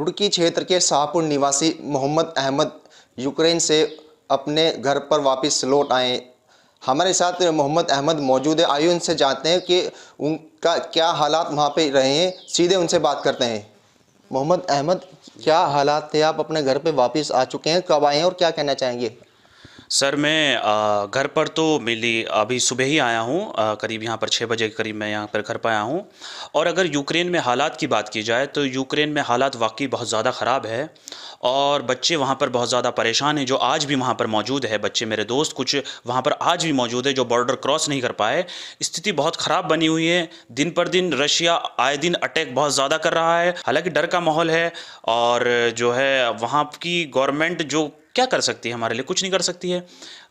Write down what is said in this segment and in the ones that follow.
रुड़की क्षेत्र के शाहपुर निवासी मोहम्मद अहमद यूक्रेन से अपने घर पर वापस लौट आए हमारे साथ मोहम्मद अहमद मौजूद है आइए उनसे जानते हैं कि उनका क्या हालात वहाँ पे रहे हैं सीधे उनसे बात करते हैं मोहम्मद अहमद क्या हालात थे आप अपने घर पे वापस आ चुके हैं कब आए हैं और क्या कहना चाहेंगे सर मैं घर पर तो मिली अभी सुबह ही आया हूँ करीब यहाँ पर छः बजे के करीब मैं यहाँ पर घर पर आया हूँ और अगर यूक्रेन में हालात की बात की जाए तो यूक्रेन में हालात वाकई बहुत ज़्यादा ख़राब है और बच्चे वहाँ पर बहुत ज़्यादा परेशान हैं जो आज भी वहाँ पर मौजूद है बच्चे मेरे दोस्त कुछ वहाँ पर आज भी मौजूद है जो बॉर्डर क्रॉस नहीं कर पाए स्थिति बहुत ख़राब बनी हुई है दिन पर दिन रशिया आए दिन अटैक बहुत ज़्यादा कर रहा है हालाँकि डर का माहौल है और जो है वहाँ की गवर्नमेंट जो क्या कर सकती है हमारे लिए कुछ नहीं कर सकती है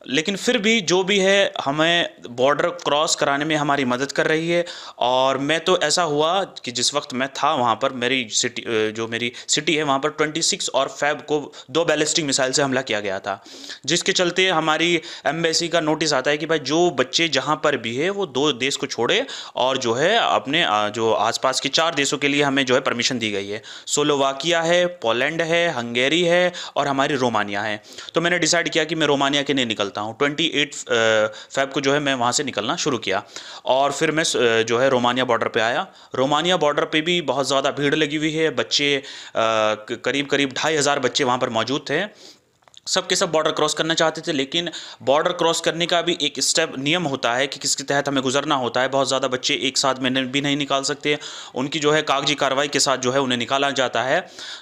लेकिन फिर भी जो भी है हमें बॉर्डर क्रॉस कराने में हमारी मदद कर रही है और मैं तो ऐसा हुआ कि जिस वक्त मैं था वहाँ पर मेरी सिटी जो मेरी सिटी है वहाँ पर 26 और फैब को दो बैलिस्टिक मिसाइल से हमला किया गया था जिसके चलते हमारी एम्बेसी का नोटिस आता है कि भाई जो बच्चे जहाँ पर भी है वो दो देश को छोड़े और जो है अपने जो आसपास के चार देशों के लिए हमें जो है परमिशन दी गई है सोलोवाकिया है पोलैंड है हंगेरी है और हमारी रोमानिया है तो मैंने डिसाइड किया कि मैं रोमानिया के लिए निकल निकलता हूँ ट्वेंटी एट फैब को जो है मैं वहाँ से निकलना शुरू किया और फिर मैं जो है रोमानिया बॉर्डर पे आया रोमानिया बॉर्डर पे भी बहुत ज़्यादा भीड़ लगी हुई है बच्चे करीब करीब ढाई हज़ार बच्चे वहाँ पर मौजूद थे सब के सब बॉर्डर क्रॉस करना चाहते थे लेकिन बॉर्डर क्रॉस करने का भी एक स्टेप नियम होता है कि किसके तहत हमें गुजरना होता है बहुत ज़्यादा बच्चे एक साथ में भी नहीं निकाल सकते उनकी जो है कागजी कार्रवाई के साथ जो है उन्हें निकाला जाता है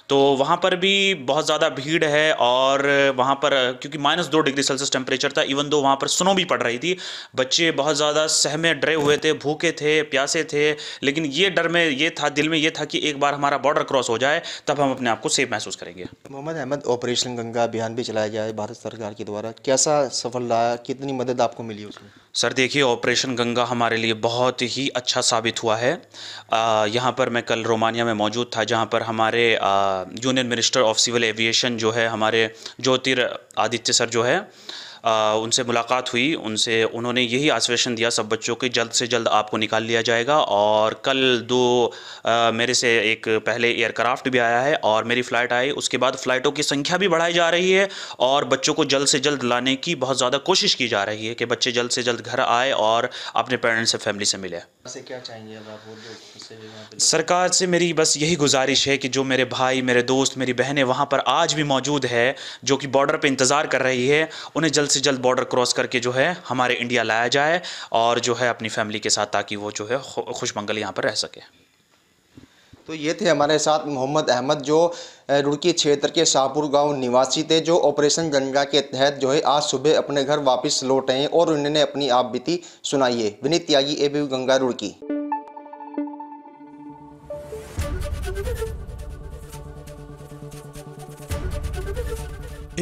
तो वहाँ पर भी बहुत ज़्यादा भीड़ है और वहाँ पर क्योंकि माइनस दो डिग्री सेल्सियस टेम्परेचर था इवन दो वहाँ पर स्नो भी पड़ रही थी बच्चे बहुत ज़्यादा सहमे डरे हुए थे भूखे थे प्यासे थे लेकिन ये डर में ये था दिल में ये था कि एक बार हमारा बॉर्डर क्रॉस हो जाए तब हम अपने आप को सेफ महसूस करेंगे मोहम्मद अहमद ऑपरेशन गंगा अभियान भी चला चलाया जाए भारत सरकार के द्वारा कैसा सफल रहा कितनी मदद आपको मिली उसमें सर देखिए ऑपरेशन गंगा हमारे लिए बहुत ही अच्छा साबित हुआ है यहाँ पर मैं कल रोमानिया में मौजूद था जहाँ पर हमारे union minister of civil aviation जो है हमारे ज्योतिर आदित्य सर जो है आ, उनसे मुलाकात हुई उनसे उन्होंने यही आश्वासन दिया सब बच्चों के जल्द से जल्द आपको निकाल लिया जाएगा और कल दो आ, मेरे से एक पहले एयरक्राफ्ट भी आया है और मेरी फ़्लाइट आई उसके बाद फ़्लाइटों की संख्या भी बढ़ाई जा रही है और बच्चों को जल्द से जल्द लाने की बहुत ज़्यादा कोशिश की जा रही है कि बच्चे जल्द से जल्द घर आए और अपने पेरेंट्स से फैमिली से मिले से क्या चाहेंगे अब आप सरकार से मेरी बस यही गुजारिश है कि जो मेरे भाई मेरे दोस्त मेरी बहनें वहाँ पर आज भी मौजूद है जो कि बॉर्डर पे इंतज़ार कर रही है उन्हें जल्द से जल्द बॉर्डर क्रॉस करके जो है हमारे इंडिया लाया जाए और जो है अपनी फैमिली के साथ ताकि वो जो है खुशमंगल यहाँ पर रह सके तो ये थे हमारे साथ मोहम्मद अहमद जो रुड़की क्षेत्र के शाहपुर गांव निवासी थे जो ऑपरेशन गंगा के तहत जो है आज सुबह अपने घर वापस लौटे हैं और उन्होंने अपनी आप बीती सुनाई है विनीत त्यागी ए गंगा रुड़की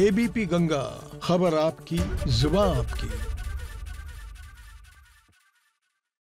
एबीपी गंगा खबर आपकी जुबा आपकी